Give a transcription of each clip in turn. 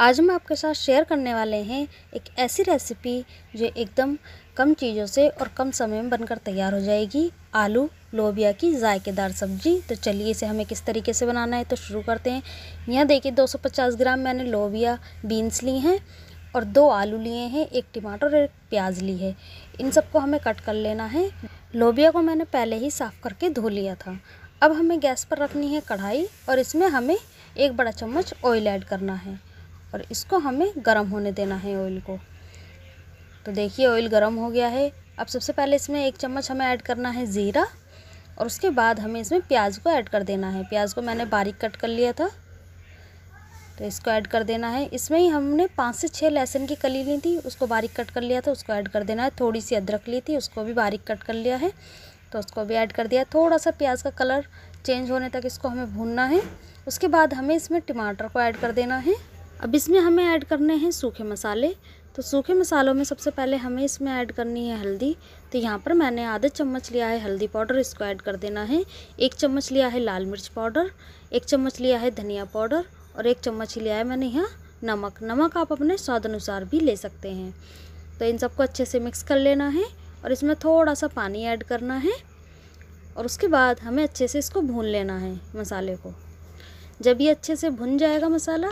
आज हम आपके साथ शेयर करने वाले हैं एक ऐसी रेसिपी जो एकदम कम चीज़ों से और कम समय में बनकर तैयार हो जाएगी आलू लोबिया की जायकेदार सब्जी तो चलिए इसे हमें किस तरीके से बनाना है तो शुरू करते हैं यहाँ देखिए 250 ग्राम मैंने लोबिया बीन्स ली हैं और दो आलू लिए हैं एक टमाटर और एक प्याज ली है इन सबको हमें कट कर लेना है लोबिया को मैंने पहले ही साफ़ करके धो लिया था अब हमें गैस पर रखनी है कढ़ाई और इसमें हमें एक बड़ा चम्मच ऑयल ऐड करना है और इसको हमें गर्म होने देना है ऑयल को तो देखिए ऑयल गर्म हो गया है अब सबसे पहले इसमें एक चम्मच हमें ऐड करना है ज़ीरा और उसके बाद हमें इसमें प्याज को ऐड कर देना है प्याज को मैंने बारीक कट कर लिया था तो इसको ऐड कर देना है इसमें ही हमने पाँच से छः लहसुन की कली ली थी उसको बारीक कट कर लिया था उसको ऐड कर देना है थोड़ी सी अदरक ली थी उसको भी बारीक कट कर लिया है तो उसको भी ऐड कर दिया थोड़ा सा प्याज का कलर चेंज होने तक इसको हमें भूनना है उसके बाद हमें इसमें टमाटर को ऐड कर देना है अब इसमें हमें ऐड करने हैं सूखे मसाले तो सूखे मसालों में सबसे पहले हमें इसमें ऐड करनी है हल्दी तो यहाँ पर मैंने आधा चम्मच लिया है हल्दी पाउडर इसको ऐड कर देना है एक चम्मच लिया है लाल मिर्च पाउडर एक चम्मच लिया है धनिया पाउडर और एक चम्मच लिया है मैंने यहाँ नमक नमक आप अपने स्वाद अनुसार भी ले सकते हैं तो इन सबको अच्छे से मिक्स कर लेना है और इसमें थोड़ा सा पानी ऐड करना है और उसके बाद हमें अच्छे से इसको भून लेना है मसाले को जब ये अच्छे से भुन जाएगा मसाला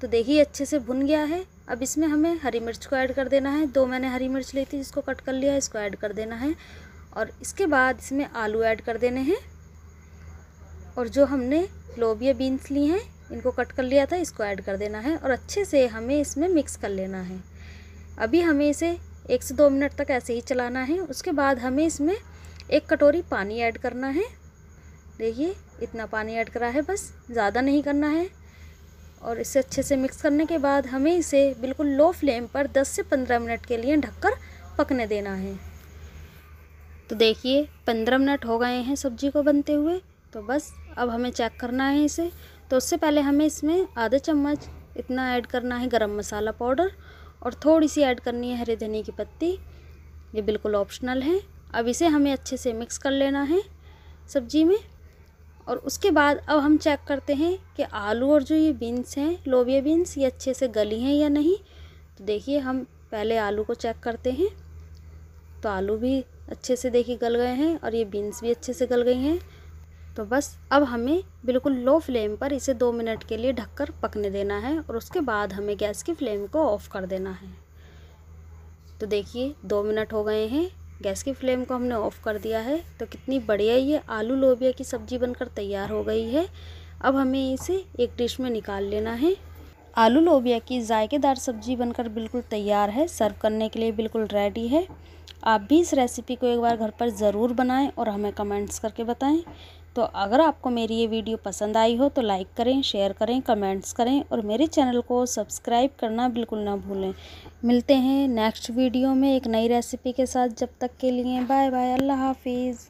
तो देखिए अच्छे से भुन गया है अब इसमें हमें हरी मिर्च को ऐड कर देना है दो मैंने हरी मिर्च ली थी जिसको कट कर लिया इसको ऐड कर देना है और इसके बाद इसमें आलू ऐड कर देने हैं और जो हमने लोबिया बीन्स ली हैं इनको कट कर लिया था इसको ऐड कर देना है और अच्छे से हमें इसमें मिक्स कर लेना है अभी हमें इसे एक से दो मिनट तक ऐसे ही चलाना है उसके बाद हमें इसमें एक कटोरी पानी ऐड करना है देखिए इतना पानी ऐड करा है बस ज़्यादा नहीं करना है और इसे अच्छे से मिक्स करने के बाद हमें इसे बिल्कुल लो फ्लेम पर 10 से 15 मिनट के लिए ढककर पकने देना है तो देखिए 15 मिनट हो गए हैं सब्जी को बनते हुए तो बस अब हमें चेक करना है इसे तो उससे पहले हमें इसमें आधा चम्मच इतना ऐड करना है गरम मसाला पाउडर और थोड़ी सी ऐड करनी है हरे धनी की पत्ती ये बिल्कुल ऑप्शनल है अब इसे हमें अच्छे से मिक्स कर लेना है सब्जी में और उसके बाद अब हम चेक करते हैं कि आलू और जो ये बीन्स हैं लोबिया बीन्स ये अच्छे से गली हैं या नहीं तो देखिए हम पहले आलू को चेक करते हैं तो आलू भी अच्छे से देखिए गल गए हैं और ये बीन्स भी अच्छे से गल गई हैं तो बस अब हमें बिल्कुल लो फ्लेम पर इसे दो मिनट के लिए ढककर पकने देना है और उसके बाद हमें गैस की फ्लेम को ऑफ़ कर देना है तो देखिए दो मिनट हो गए हैं गैस की फ्लेम को हमने ऑफ़ कर दिया है तो कितनी बढ़िया ये आलू लोबिया की सब्ज़ी बनकर तैयार हो गई है अब हमें इसे एक डिश में निकाल लेना है आलू लोबिया की जायकेदार सब्ज़ी बनकर बिल्कुल तैयार है सर्व करने के लिए बिल्कुल रेडी है आप भी इस रेसिपी को एक बार घर पर ज़रूर बनाएं और हमें कमेंट्स करके बताएं तो अगर आपको मेरी ये वीडियो पसंद आई हो तो लाइक करें शेयर करें कमेंट्स करें और मेरे चैनल को सब्सक्राइब करना बिल्कुल ना भूलें मिलते हैं नेक्स्ट वीडियो में एक नई रेसिपी के साथ जब तक के लिए बाय बाय अल्लाह हाफिज़